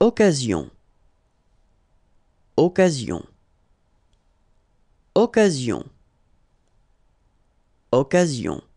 Occasion. Occasion. Occasion. Occasion.